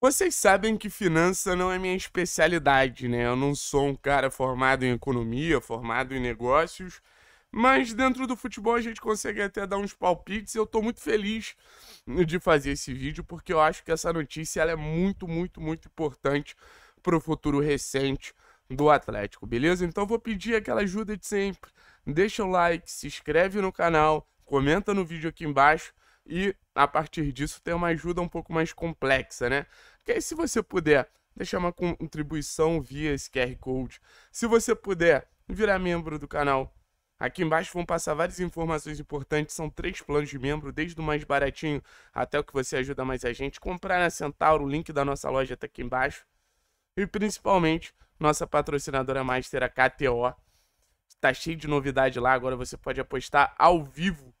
Vocês sabem que finança não é minha especialidade, né? Eu não sou um cara formado em economia, formado em negócios, mas dentro do futebol a gente consegue até dar uns palpites. Eu tô muito feliz de fazer esse vídeo porque eu acho que essa notícia ela é muito, muito, muito importante para o futuro recente do Atlético, beleza? Então vou pedir aquela ajuda de sempre. Deixa o like, se inscreve no canal, comenta no vídeo aqui embaixo e a partir disso ter uma ajuda um pouco mais complexa, né? Porque aí, se você puder deixar uma contribuição via esse QR Code, se você puder virar membro do canal, aqui embaixo vão passar várias informações importantes, são três planos de membro, desde o mais baratinho até o que você ajuda mais a gente. Comprar na Centauro, o link da nossa loja está aqui embaixo. E principalmente, nossa patrocinadora master, a KTO. Está cheio de novidade lá, agora você pode apostar ao vivo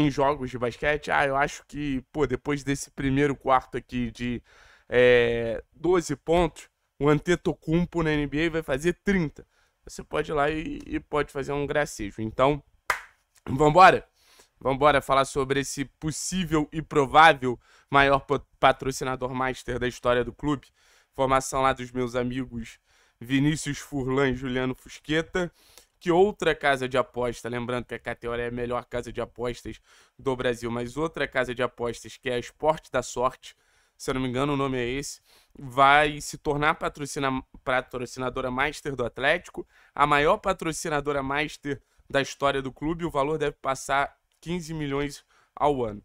em jogos de basquete. Ah, eu acho que, pô, depois desse primeiro quarto aqui de é, 12 pontos, o Antetokounmpo na NBA vai fazer 30. Você pode ir lá e, e pode fazer um gracejo. Então, vambora? Vambora falar sobre esse possível e provável maior patrocinador master da história do clube. Formação lá dos meus amigos Vinícius Furlan e Juliano Fusqueta que outra casa de aposta, lembrando que a KTO é a melhor casa de apostas do Brasil, mas outra casa de apostas que é a Esporte da Sorte, se eu não me engano o nome é esse, vai se tornar patrocina, patrocinadora master do Atlético, a maior patrocinadora master da história do clube, o valor deve passar 15 milhões ao ano.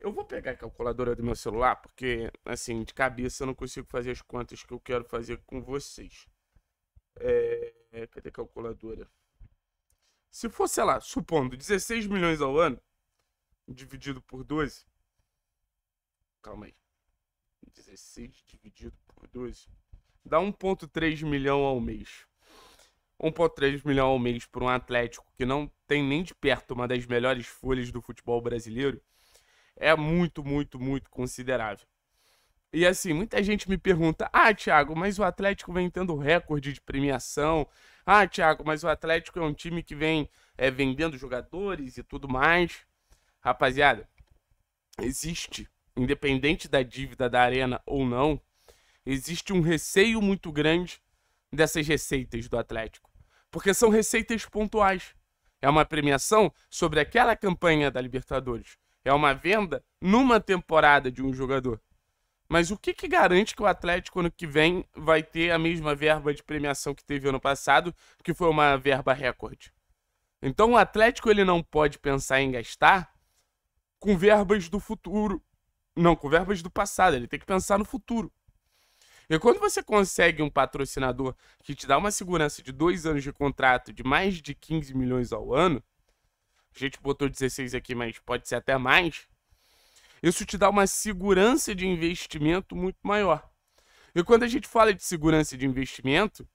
Eu vou pegar a calculadora do meu celular, porque, assim, de cabeça eu não consigo fazer as contas que eu quero fazer com vocês. É, cadê a calculadora? Se fosse, sei lá, supondo 16 milhões ao ano, dividido por 12. Calma aí. 16 dividido por 12. Dá 1,3 milhão ao mês. 1,3 milhão ao mês para um Atlético que não tem nem de perto uma das melhores folhas do futebol brasileiro é muito, muito, muito considerável. E assim, muita gente me pergunta: ah, Thiago, mas o Atlético vem tendo recorde de premiação. Ah, Thiago, mas o Atlético é um time que vem é, vendendo jogadores e tudo mais. Rapaziada, existe, independente da dívida da Arena ou não, existe um receio muito grande dessas receitas do Atlético. Porque são receitas pontuais. É uma premiação sobre aquela campanha da Libertadores. É uma venda numa temporada de um jogador. Mas o que, que garante que o Atlético ano que vem vai ter a mesma verba de premiação que teve ano passado, que foi uma verba recorde? Então o Atlético ele não pode pensar em gastar com verbas do futuro, não com verbas do passado, ele tem que pensar no futuro. E quando você consegue um patrocinador que te dá uma segurança de dois anos de contrato de mais de 15 milhões ao ano, a gente botou 16 aqui, mas pode ser até mais. Isso te dá uma segurança de investimento muito maior. E quando a gente fala de segurança de investimento,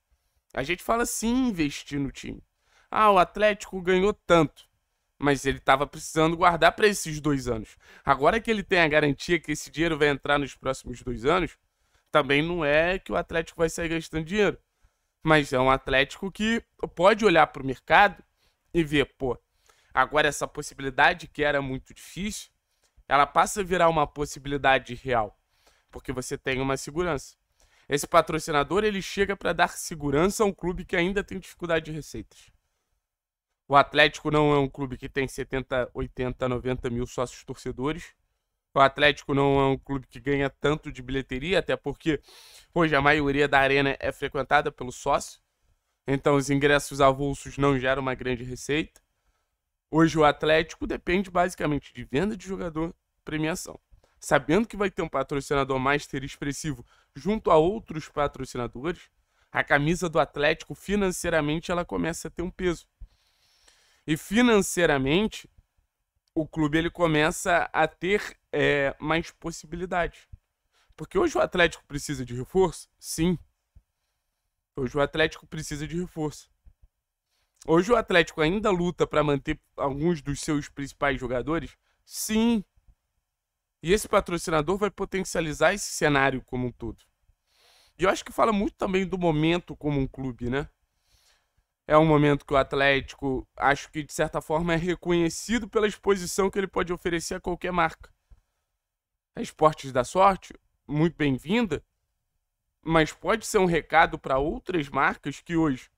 a gente fala sim investir no time. Ah, o Atlético ganhou tanto, mas ele estava precisando guardar para esses dois anos. Agora que ele tem a garantia que esse dinheiro vai entrar nos próximos dois anos, também não é que o Atlético vai sair gastando dinheiro. Mas é um Atlético que pode olhar para o mercado e ver, pô, agora essa possibilidade que era muito difícil, ela passa a virar uma possibilidade real, porque você tem uma segurança. Esse patrocinador ele chega para dar segurança a um clube que ainda tem dificuldade de receitas. O Atlético não é um clube que tem 70, 80, 90 mil sócios torcedores. O Atlético não é um clube que ganha tanto de bilheteria, até porque hoje a maioria da arena é frequentada pelo sócio. Então os ingressos avulsos não geram uma grande receita. Hoje o Atlético depende basicamente de venda de jogador, premiação. Sabendo que vai ter um patrocinador master expressivo junto a outros patrocinadores, a camisa do Atlético financeiramente ela começa a ter um peso. E financeiramente o clube ele começa a ter é, mais possibilidades. Porque hoje o Atlético precisa de reforço? Sim. Hoje o Atlético precisa de reforço. Hoje o Atlético ainda luta para manter alguns dos seus principais jogadores? Sim. E esse patrocinador vai potencializar esse cenário como um todo. E eu acho que fala muito também do momento como um clube, né? É um momento que o Atlético, acho que de certa forma, é reconhecido pela exposição que ele pode oferecer a qualquer marca. A Esportes da Sorte, muito bem-vinda, mas pode ser um recado para outras marcas que hoje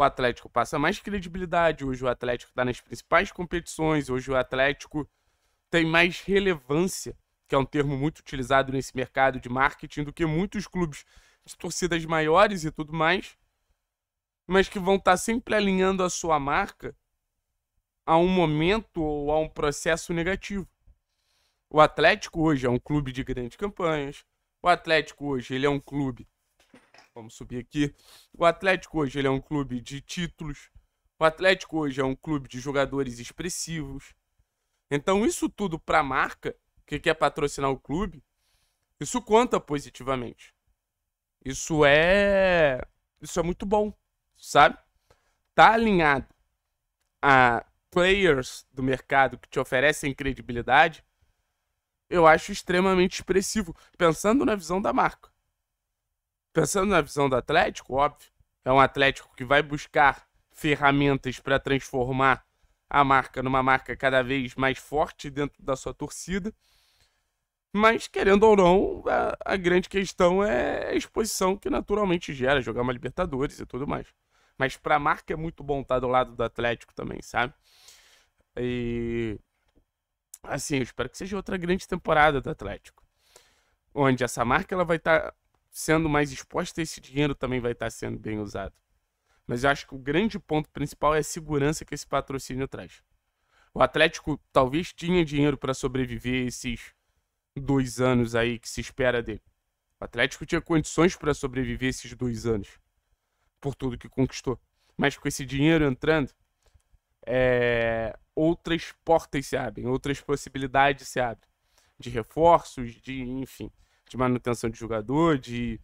o Atlético passa mais credibilidade, hoje o Atlético está nas principais competições, hoje o Atlético tem mais relevância, que é um termo muito utilizado nesse mercado de marketing, do que muitos clubes de torcidas maiores e tudo mais, mas que vão estar tá sempre alinhando a sua marca a um momento ou a um processo negativo. O Atlético hoje é um clube de grandes campanhas. O Atlético hoje ele é um clube Vamos subir aqui. O Atlético hoje ele é um clube de títulos. O Atlético hoje é um clube de jogadores expressivos. Então, isso tudo para a marca que quer patrocinar o clube, isso conta positivamente. Isso é. Isso é muito bom, sabe? Tá alinhado a players do mercado que te oferecem credibilidade, eu acho extremamente expressivo, pensando na visão da marca pensando na visão do Atlético, óbvio, é um Atlético que vai buscar ferramentas para transformar a marca numa marca cada vez mais forte dentro da sua torcida. Mas, querendo ou não, a, a, grande questão é a exposição que naturalmente gera jogar uma Libertadores e tudo mais. Mas para a marca é muito bom estar tá do lado do Atlético também, sabe? E. Assim, eu espero que seja outra grande temporada do Atlético. Onde essa marca ela vai estar tá sendo mais exposta, esse dinheiro também vai estar sendo bem usado. Mas eu acho que o grande ponto principal é a segurança que esse patrocínio traz. O Atlético talvez tinha dinheiro para sobreviver esses dois anos aí que se espera dele. O Atlético tinha condições para sobreviver esses dois anos por tudo que conquistou. Mas com esse dinheiro entrando, é... outras portas se abrem, outras possibilidades se abrem de reforços, de enfim de manutenção de jogador, de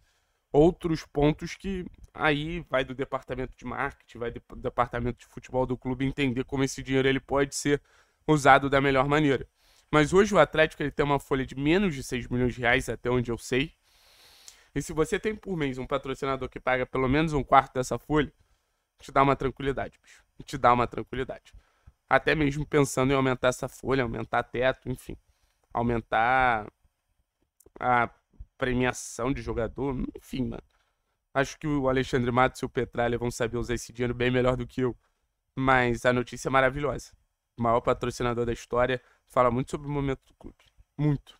outros pontos que aí vai do departamento de marketing, vai do departamento de futebol do clube entender como esse dinheiro ele pode ser usado da melhor maneira. Mas hoje o Atlético ele tem uma folha de menos de 6 milhões de reais, até onde eu sei. E se você tem por mês um patrocinador que paga pelo menos um quarto dessa folha, te dá uma tranquilidade, bicho. Te dá uma tranquilidade. Até mesmo pensando em aumentar essa folha, aumentar teto, enfim. Aumentar a premiação de jogador, enfim, mano. Acho que o Alexandre Matos e o Petralha vão saber usar esse dinheiro bem melhor do que eu. Mas a notícia é maravilhosa. O maior patrocinador da história fala muito sobre o momento do clube. Muito.